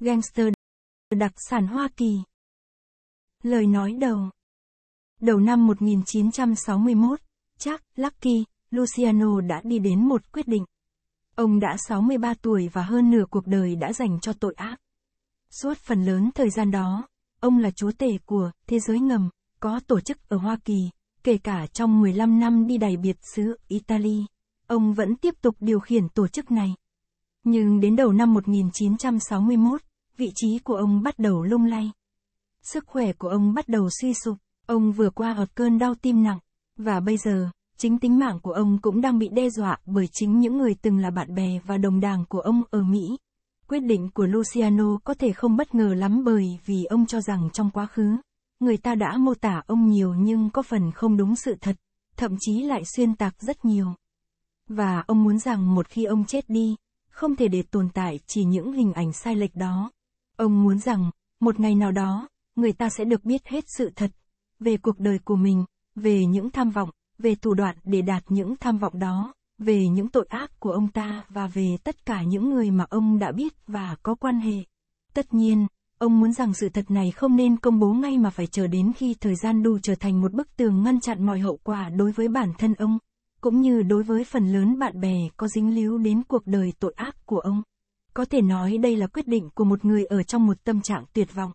Gangster đặc sản Hoa Kỳ. Lời nói đầu Đầu năm 1961, Jack Lucky Luciano đã đi đến một quyết định. Ông đã 63 tuổi và hơn nửa cuộc đời đã dành cho tội ác. Suốt phần lớn thời gian đó, ông là chúa tể của thế giới ngầm, có tổ chức ở Hoa Kỳ, kể cả trong 15 năm đi đày biệt xứ Italy. Ông vẫn tiếp tục điều khiển tổ chức này. Nhưng đến đầu năm 1961, vị trí của ông bắt đầu lung lay. Sức khỏe của ông bắt đầu suy sụp, ông vừa qua ọt cơn đau tim nặng, và bây giờ, chính tính mạng của ông cũng đang bị đe dọa bởi chính những người từng là bạn bè và đồng đảng của ông ở Mỹ. Quyết định của Luciano có thể không bất ngờ lắm bởi vì ông cho rằng trong quá khứ, người ta đã mô tả ông nhiều nhưng có phần không đúng sự thật, thậm chí lại xuyên tạc rất nhiều. Và ông muốn rằng một khi ông chết đi, không thể để tồn tại chỉ những hình ảnh sai lệch đó. Ông muốn rằng, một ngày nào đó, người ta sẽ được biết hết sự thật về cuộc đời của mình, về những tham vọng, về thủ đoạn để đạt những tham vọng đó, về những tội ác của ông ta và về tất cả những người mà ông đã biết và có quan hệ. Tất nhiên, ông muốn rằng sự thật này không nên công bố ngay mà phải chờ đến khi thời gian đủ trở thành một bức tường ngăn chặn mọi hậu quả đối với bản thân ông, cũng như đối với phần lớn bạn bè có dính líu đến cuộc đời tội ác của ông. Có thể nói đây là quyết định của một người ở trong một tâm trạng tuyệt vọng.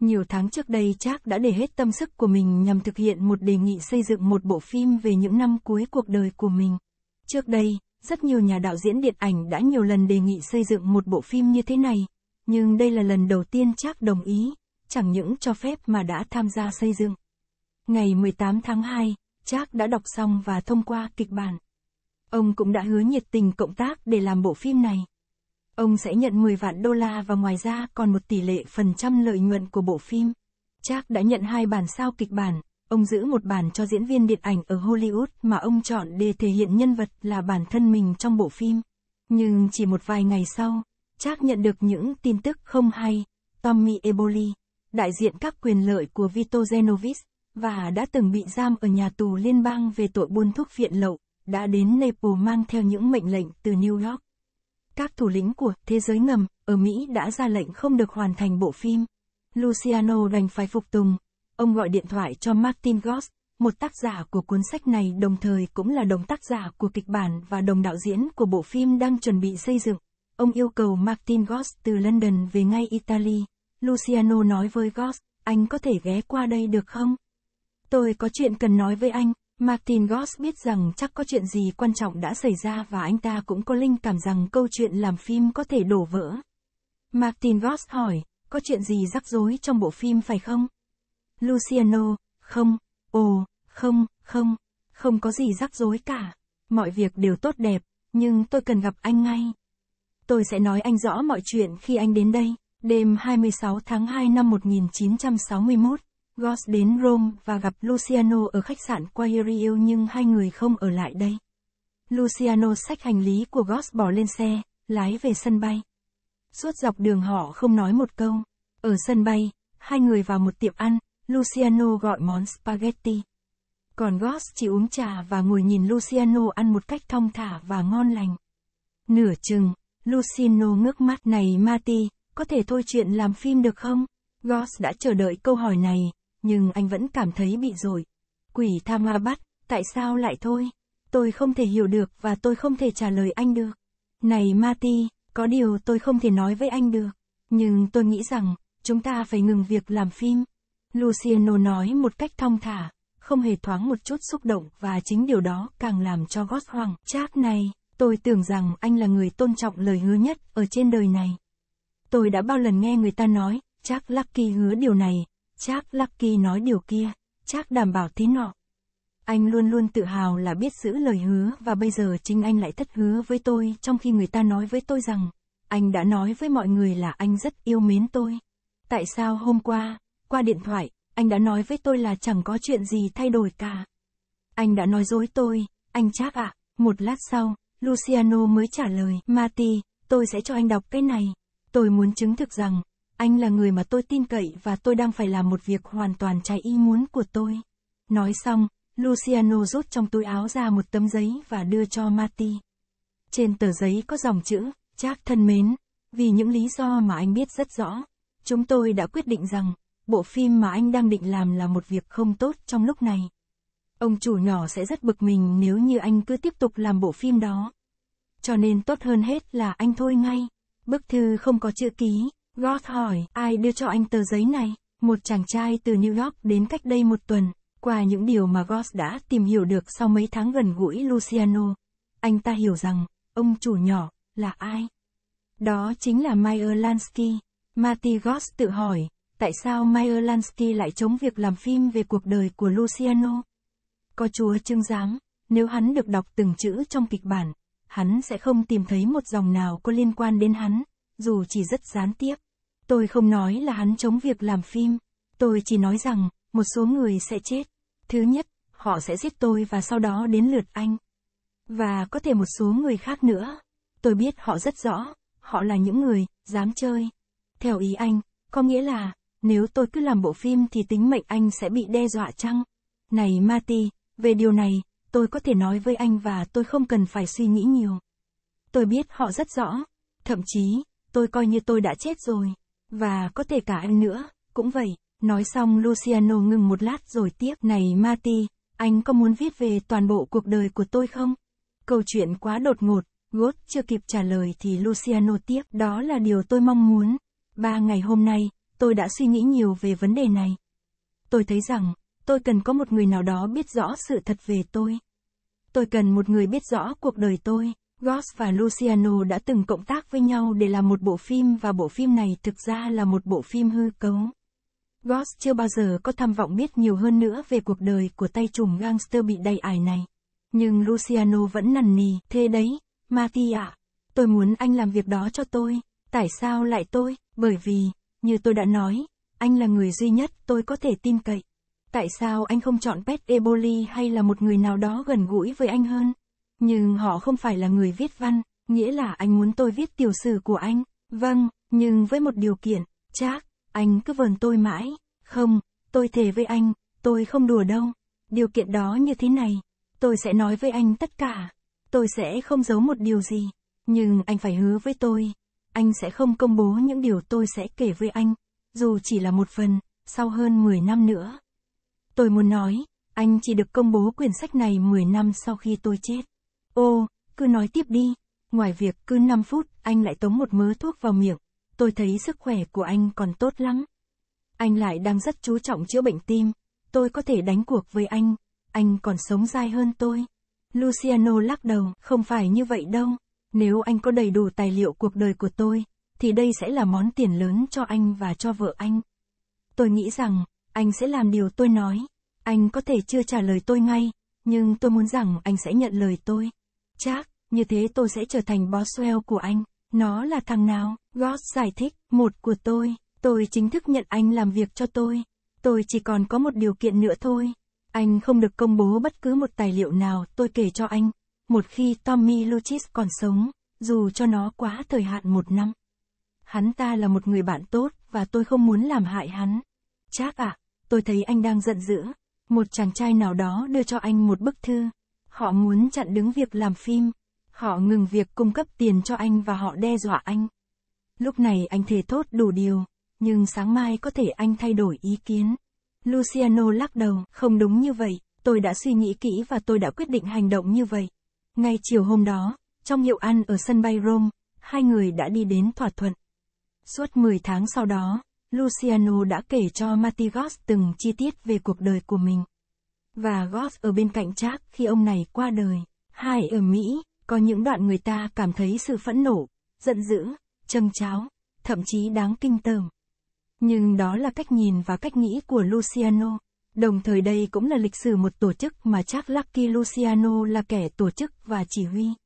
Nhiều tháng trước đây Jack đã để hết tâm sức của mình nhằm thực hiện một đề nghị xây dựng một bộ phim về những năm cuối cuộc đời của mình. Trước đây, rất nhiều nhà đạo diễn điện ảnh đã nhiều lần đề nghị xây dựng một bộ phim như thế này, nhưng đây là lần đầu tiên Jack đồng ý, chẳng những cho phép mà đã tham gia xây dựng. Ngày 18 tháng 2, Jack đã đọc xong và thông qua kịch bản. Ông cũng đã hứa nhiệt tình cộng tác để làm bộ phim này. Ông sẽ nhận 10 vạn đô la và ngoài ra còn một tỷ lệ phần trăm lợi nhuận của bộ phim. Jack đã nhận hai bản sao kịch bản, ông giữ một bản cho diễn viên điện ảnh ở Hollywood mà ông chọn để thể hiện nhân vật là bản thân mình trong bộ phim. Nhưng chỉ một vài ngày sau, Jack nhận được những tin tức không hay. Tommy Eboli, đại diện các quyền lợi của Vito Genovis và đã từng bị giam ở nhà tù liên bang về tội buôn thuốc viện lậu, đã đến Naples mang theo những mệnh lệnh từ New York. Các thủ lĩnh của thế giới ngầm ở Mỹ đã ra lệnh không được hoàn thành bộ phim. Luciano đành phải phục tùng. Ông gọi điện thoại cho Martin Goss, một tác giả của cuốn sách này đồng thời cũng là đồng tác giả của kịch bản và đồng đạo diễn của bộ phim đang chuẩn bị xây dựng. Ông yêu cầu Martin Goss từ London về ngay Italy. Luciano nói với Goss, anh có thể ghé qua đây được không? Tôi có chuyện cần nói với anh, Martin Goss biết rằng chắc có chuyện gì quan trọng đã xảy ra và anh ta cũng có linh cảm rằng câu chuyện làm phim có thể đổ vỡ. Martin Goss hỏi, có chuyện gì rắc rối trong bộ phim phải không? Luciano, không, ồ, không, không, không có gì rắc rối cả. Mọi việc đều tốt đẹp, nhưng tôi cần gặp anh ngay. Tôi sẽ nói anh rõ mọi chuyện khi anh đến đây, đêm 26 tháng 2 năm 1961. Gauss đến Rome và gặp Luciano ở khách sạn Quairio nhưng hai người không ở lại đây. Luciano xách hành lý của Gauss bỏ lên xe, lái về sân bay. Suốt dọc đường họ không nói một câu. Ở sân bay, hai người vào một tiệm ăn, Luciano gọi món spaghetti. Còn Gauss chỉ uống trà và ngồi nhìn Luciano ăn một cách thong thả và ngon lành. Nửa chừng, Luciano ngước mắt này Mati, có thể thôi chuyện làm phim được không? Gauss đã chờ đợi câu hỏi này, nhưng anh vẫn cảm thấy bị rồi. Quỷ tham hoa bắt, tại sao lại thôi? Tôi không thể hiểu được và tôi không thể trả lời anh được. Này Mati, có điều tôi không thể nói với anh được. Nhưng tôi nghĩ rằng, chúng ta phải ngừng việc làm phim. Luciano nói một cách thong thả, không hề thoáng một chút xúc động và chính điều đó càng làm cho gót hoàng. chát này. Tôi tưởng rằng anh là người tôn trọng lời hứa nhất ở trên đời này. Tôi đã bao lần nghe người ta nói, chắc Lucky hứa điều này, Chác Lucky nói điều kia, Chác đảm bảo tí nọ. Anh luôn luôn tự hào là biết giữ lời hứa và bây giờ chính anh lại thất hứa với tôi trong khi người ta nói với tôi rằng, anh đã nói với mọi người là anh rất yêu mến tôi. Tại sao hôm qua, qua điện thoại, anh đã nói với tôi là chẳng có chuyện gì thay đổi cả. Anh đã nói dối tôi, anh Chác ạ. À. Một lát sau, Luciano mới trả lời, Mati, tôi sẽ cho anh đọc cái này. Tôi muốn chứng thực rằng, anh là người mà tôi tin cậy và tôi đang phải làm một việc hoàn toàn trái ý muốn của tôi. Nói xong, Luciano rút trong túi áo ra một tấm giấy và đưa cho Marty. Trên tờ giấy có dòng chữ, Chác thân mến, vì những lý do mà anh biết rất rõ, chúng tôi đã quyết định rằng, bộ phim mà anh đang định làm là một việc không tốt trong lúc này. Ông chủ nhỏ sẽ rất bực mình nếu như anh cứ tiếp tục làm bộ phim đó. Cho nên tốt hơn hết là anh thôi ngay. Bức thư không có chữ ký, Roth hỏi, ai đưa cho anh tờ giấy này? Một chàng trai từ New York đến cách đây một tuần. Qua những điều mà Roth đã tìm hiểu được sau mấy tháng gần gũi Luciano, anh ta hiểu rằng, ông chủ nhỏ, là ai? Đó chính là Meyer Lansky. Marty Goss tự hỏi, tại sao Meyer Lansky lại chống việc làm phim về cuộc đời của Luciano? Có chúa chưng giám, nếu hắn được đọc từng chữ trong kịch bản, hắn sẽ không tìm thấy một dòng nào có liên quan đến hắn, dù chỉ rất gián tiếp. Tôi không nói là hắn chống việc làm phim, tôi chỉ nói rằng, một số người sẽ chết. Thứ nhất, họ sẽ giết tôi và sau đó đến lượt anh. Và có thể một số người khác nữa. Tôi biết họ rất rõ, họ là những người, dám chơi. Theo ý anh, có nghĩa là, nếu tôi cứ làm bộ phim thì tính mệnh anh sẽ bị đe dọa chăng? Này Mati, về điều này, tôi có thể nói với anh và tôi không cần phải suy nghĩ nhiều. Tôi biết họ rất rõ, thậm chí, tôi coi như tôi đã chết rồi. Và có thể cả anh nữa, cũng vậy. Nói xong Luciano ngừng một lát rồi tiếp này Mati, anh có muốn viết về toàn bộ cuộc đời của tôi không? Câu chuyện quá đột ngột, Gốt chưa kịp trả lời thì Luciano tiếp, đó là điều tôi mong muốn. Ba ngày hôm nay, tôi đã suy nghĩ nhiều về vấn đề này. Tôi thấy rằng, tôi cần có một người nào đó biết rõ sự thật về tôi. Tôi cần một người biết rõ cuộc đời tôi. Goss và Luciano đã từng cộng tác với nhau để làm một bộ phim và bộ phim này thực ra là một bộ phim hư cấu. Goss chưa bao giờ có tham vọng biết nhiều hơn nữa về cuộc đời của tay trùm gangster bị đầy ải này. Nhưng Luciano vẫn nằn nì, thế đấy, Mattia, tôi muốn anh làm việc đó cho tôi. Tại sao lại tôi? Bởi vì, như tôi đã nói, anh là người duy nhất tôi có thể tin cậy. Tại sao anh không chọn Pet Eboli hay là một người nào đó gần gũi với anh hơn? Nhưng họ không phải là người viết văn, nghĩa là anh muốn tôi viết tiểu sử của anh. Vâng, nhưng với một điều kiện, chắc, anh cứ vờn tôi mãi. Không, tôi thề với anh, tôi không đùa đâu. Điều kiện đó như thế này, tôi sẽ nói với anh tất cả. Tôi sẽ không giấu một điều gì, nhưng anh phải hứa với tôi. Anh sẽ không công bố những điều tôi sẽ kể với anh, dù chỉ là một phần, sau hơn 10 năm nữa. Tôi muốn nói, anh chỉ được công bố quyển sách này 10 năm sau khi tôi chết. Ô, cứ nói tiếp đi. Ngoài việc cứ 5 phút, anh lại tống một mớ thuốc vào miệng. Tôi thấy sức khỏe của anh còn tốt lắm. Anh lại đang rất chú trọng chữa bệnh tim. Tôi có thể đánh cuộc với anh. Anh còn sống dai hơn tôi. Luciano lắc đầu, không phải như vậy đâu. Nếu anh có đầy đủ tài liệu cuộc đời của tôi, thì đây sẽ là món tiền lớn cho anh và cho vợ anh. Tôi nghĩ rằng, anh sẽ làm điều tôi nói. Anh có thể chưa trả lời tôi ngay, nhưng tôi muốn rằng anh sẽ nhận lời tôi. Chắc, như thế tôi sẽ trở thành Boswell của anh. Nó là thằng nào? God giải thích, một của tôi. Tôi chính thức nhận anh làm việc cho tôi. Tôi chỉ còn có một điều kiện nữa thôi. Anh không được công bố bất cứ một tài liệu nào tôi kể cho anh. Một khi Tommy Luchis còn sống, dù cho nó quá thời hạn một năm. Hắn ta là một người bạn tốt và tôi không muốn làm hại hắn. Chắc ạ, à, tôi thấy anh đang giận dữ. Một chàng trai nào đó đưa cho anh một bức thư. Họ muốn chặn đứng việc làm phim. Họ ngừng việc cung cấp tiền cho anh và họ đe dọa anh. Lúc này anh thể tốt đủ điều, nhưng sáng mai có thể anh thay đổi ý kiến. Luciano lắc đầu, không đúng như vậy, tôi đã suy nghĩ kỹ và tôi đã quyết định hành động như vậy. Ngay chiều hôm đó, trong hiệu ăn ở sân bay Rome, hai người đã đi đến thỏa thuận. Suốt 10 tháng sau đó, Luciano đã kể cho Matigos từng chi tiết về cuộc đời của mình và Goff ở bên cạnh Jack khi ông này qua đời. Hai ở Mỹ, có những đoạn người ta cảm thấy sự phẫn nộ, giận dữ, châm cháo, thậm chí đáng kinh tởm. Nhưng đó là cách nhìn và cách nghĩ của Luciano. Đồng thời đây cũng là lịch sử một tổ chức mà Jack Lucky Luciano là kẻ tổ chức và chỉ huy.